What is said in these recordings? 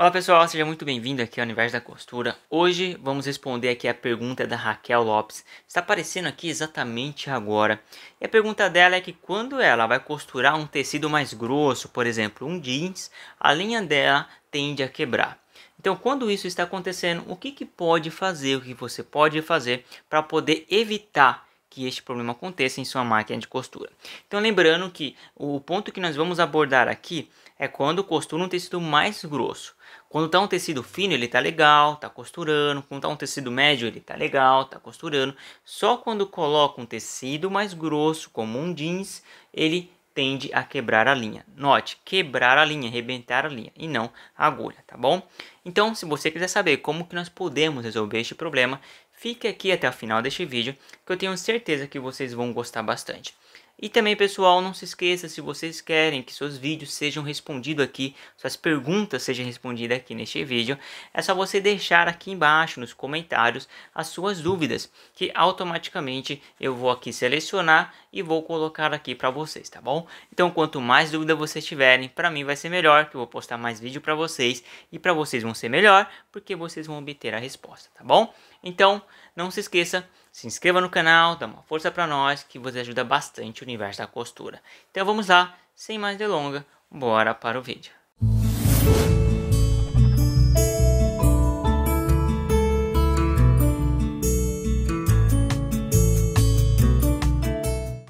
Olá pessoal, seja muito bem-vindo aqui ao Universo da Costura. Hoje vamos responder aqui a pergunta da Raquel Lopes. Está aparecendo aqui exatamente agora. E a pergunta dela é que quando ela vai costurar um tecido mais grosso, por exemplo, um jeans, a linha dela tende a quebrar. Então, quando isso está acontecendo, o que, que pode fazer, o que você pode fazer para poder evitar que este problema aconteça em sua máquina de costura. Então lembrando que o ponto que nós vamos abordar aqui é quando costura um tecido mais grosso. Quando está um tecido fino, ele está legal, está costurando. Quando está um tecido médio, ele está legal, está costurando. Só quando coloca um tecido mais grosso, como um jeans, ele tende a quebrar a linha. Note, quebrar a linha, arrebentar a linha e não a agulha, tá bom? Então, se você quiser saber como que nós podemos resolver este problema, Fique aqui até o final deste vídeo que eu tenho certeza que vocês vão gostar bastante. E também, pessoal, não se esqueça, se vocês querem que seus vídeos sejam respondidos aqui, suas perguntas sejam respondidas aqui neste vídeo, é só você deixar aqui embaixo nos comentários as suas dúvidas, que automaticamente eu vou aqui selecionar e vou colocar aqui para vocês, tá bom? Então, quanto mais dúvida vocês tiverem, para mim vai ser melhor, que eu vou postar mais vídeo para vocês e para vocês vão ser melhor, porque vocês vão obter a resposta, tá bom? Então, não se esqueça se inscreva no canal, dá uma força para nós que você ajuda bastante o universo da costura. Então vamos lá, sem mais delongas, bora para o vídeo.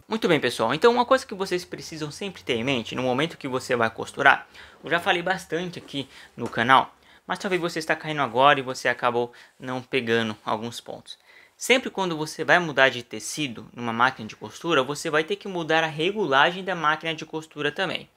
Muito bem, pessoal. Então, uma coisa que vocês precisam sempre ter em mente no momento que você vai costurar, eu já falei bastante aqui no canal, mas talvez você está caindo agora e você acabou não pegando alguns pontos. Sempre quando você vai mudar de tecido numa máquina de costura, você vai ter que mudar a regulagem da máquina de costura também.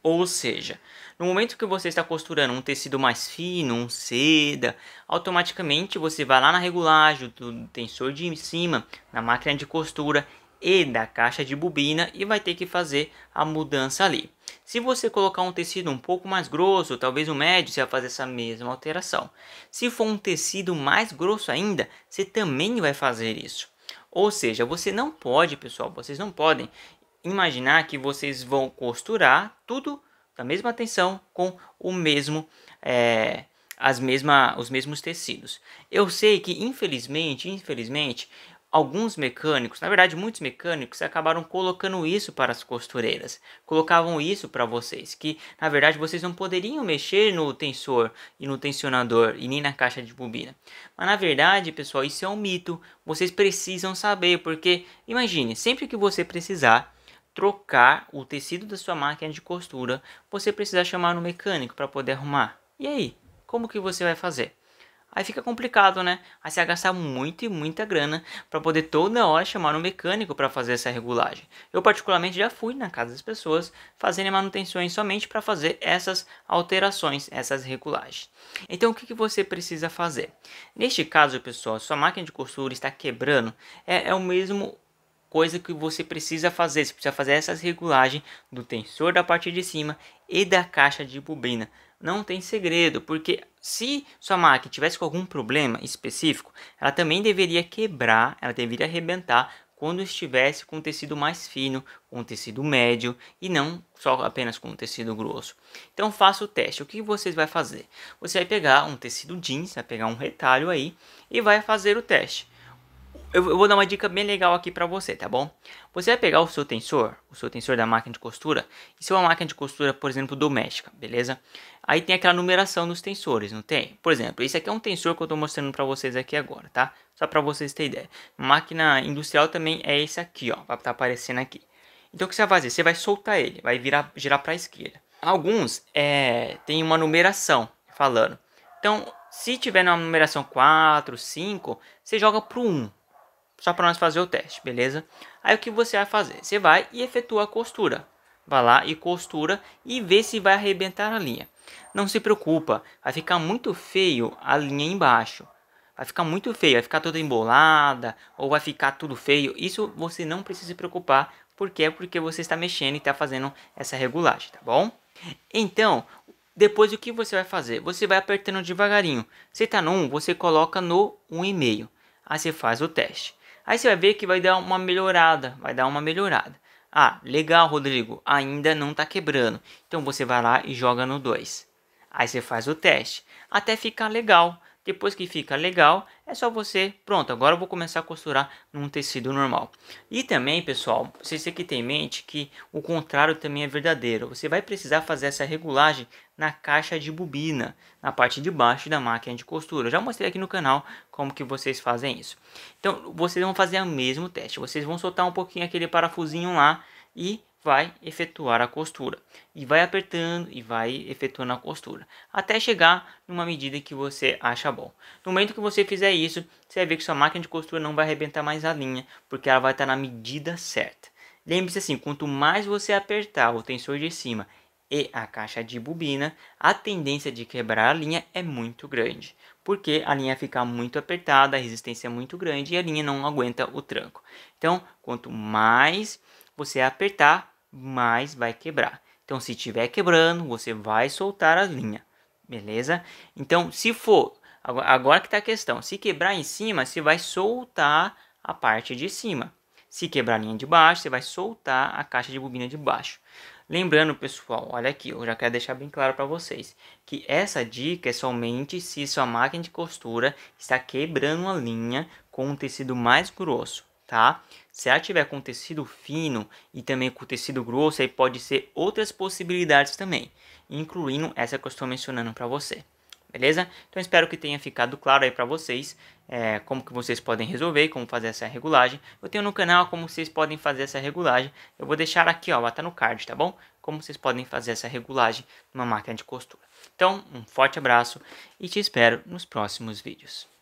Ou seja, no momento que você está costurando um tecido mais fino, um seda, automaticamente você vai lá na regulagem do tensor de cima, na máquina de costura e da caixa de bobina e vai ter que fazer a mudança ali. Se você colocar um tecido um pouco mais grosso, talvez um médio, você vai fazer essa mesma alteração. Se for um tecido mais grosso ainda, você também vai fazer isso. Ou seja, você não pode, pessoal, vocês não podem imaginar que vocês vão costurar tudo da mesma tensão com o mesmo é, as mesma, os mesmos tecidos. Eu sei que infelizmente, infelizmente, alguns mecânicos, na verdade muitos mecânicos, acabaram colocando isso para as costureiras. Colocavam isso para vocês, que na verdade vocês não poderiam mexer no tensor e no tensionador e nem na caixa de bobina. Mas na verdade, pessoal, isso é um mito. Vocês precisam saber, porque imagine, sempre que você precisar trocar o tecido da sua máquina de costura, você precisa chamar um mecânico para poder arrumar. E aí, como que você vai fazer? Aí fica complicado, né? Aí você vai gastar muito e muita grana para poder toda hora chamar um mecânico para fazer essa regulagem. Eu particularmente já fui na casa das pessoas fazendo manutenções somente para fazer essas alterações, essas regulagens. Então o que, que você precisa fazer? Neste caso, pessoal, sua máquina de costura está quebrando, é, é o mesmo coisa que você precisa fazer. Você precisa fazer essas regulagens do tensor da parte de cima e da caixa de bobina não tem segredo, porque se sua máquina tivesse com algum problema específico, ela também deveria quebrar, ela deveria arrebentar quando estivesse com tecido mais fino, com tecido médio e não só apenas com tecido grosso. Então faça o teste. O que vocês vai fazer? Você vai pegar um tecido jeans, vai pegar um retalho aí e vai fazer o teste. Eu vou dar uma dica bem legal aqui para você, tá bom? Você vai pegar o seu tensor, o seu tensor da máquina de costura, e se é uma máquina de costura, por exemplo, doméstica, beleza? Aí tem aquela numeração nos tensores, não tem? Por exemplo, esse aqui é um tensor que eu estou mostrando para vocês aqui agora, tá? Só para vocês terem ideia. Máquina industrial também é esse aqui, ó. Vai estar tá aparecendo aqui. Então o que você vai fazer? Você vai soltar ele, vai virar, girar para a esquerda. Alguns é, tem uma numeração falando. Então, se tiver na numeração 4, 5, você joga para o 1. Só para nós fazer o teste, beleza? Aí o que você vai fazer? Você vai e efetua a costura vai lá e costura e vê se vai arrebentar a linha. Não se preocupa, vai ficar muito feio a linha embaixo. Vai ficar muito feio, vai ficar toda embolada ou vai ficar tudo feio. Isso você não precisa se preocupar, porque é porque você está mexendo e está fazendo essa regulagem, tá bom? Então, depois o que você vai fazer? Você vai apertando devagarinho. Se está no 1, você coloca no 1,5. Aí você faz o teste. Aí você vai ver que vai dar uma melhorada, vai dar uma melhorada. Ah, legal, Rodrigo, ainda não está quebrando. Então você vai lá e joga no 2. Aí você faz o teste até ficar legal. Depois que fica legal, é só você, pronto, agora eu vou começar a costurar num tecido normal. E também, pessoal, vocês têm que ter em mente que o contrário também é verdadeiro. Você vai precisar fazer essa regulagem na caixa de bobina, na parte de baixo da máquina de costura. Eu já mostrei aqui no canal como que vocês fazem isso. Então, vocês vão fazer o mesmo teste. Vocês vão soltar um pouquinho aquele parafusinho lá e vai efetuar a costura e vai apertando e vai efetuando a costura até chegar numa medida que você acha bom. No momento que você fizer isso, você vai ver que sua máquina de costura não vai arrebentar mais a linha porque ela vai estar na medida certa. Lembre-se assim, quanto mais você apertar o tensor de cima e a caixa de bobina, a tendência de quebrar a linha é muito grande, porque a linha fica muito apertada, a resistência é muito grande e a linha não aguenta o tranco. Então, quanto mais você apertar, mais vai quebrar. Então, se estiver quebrando, você vai soltar a linha, beleza? Então, se for, agora que está a questão, se quebrar em cima, você vai soltar a parte de cima. Se quebrar a linha de baixo, você vai soltar a caixa de bobina de baixo. Lembrando, pessoal, olha aqui, eu já quero deixar bem claro para vocês que essa dica é somente se sua máquina de costura está quebrando a linha com um tecido mais grosso tá? Se ela tiver com tecido fino e também com tecido grosso, aí pode ser outras possibilidades também, incluindo essa que eu estou mencionando para você. Beleza? Então espero que tenha ficado claro aí para vocês é, como que vocês podem resolver, como fazer essa regulagem. Eu tenho no canal como vocês podem fazer essa regulagem. Eu vou deixar aqui, ó, lá tá no card, tá bom? Como vocês podem fazer essa regulagem numa máquina de costura. Então, um forte abraço e te espero nos próximos vídeos.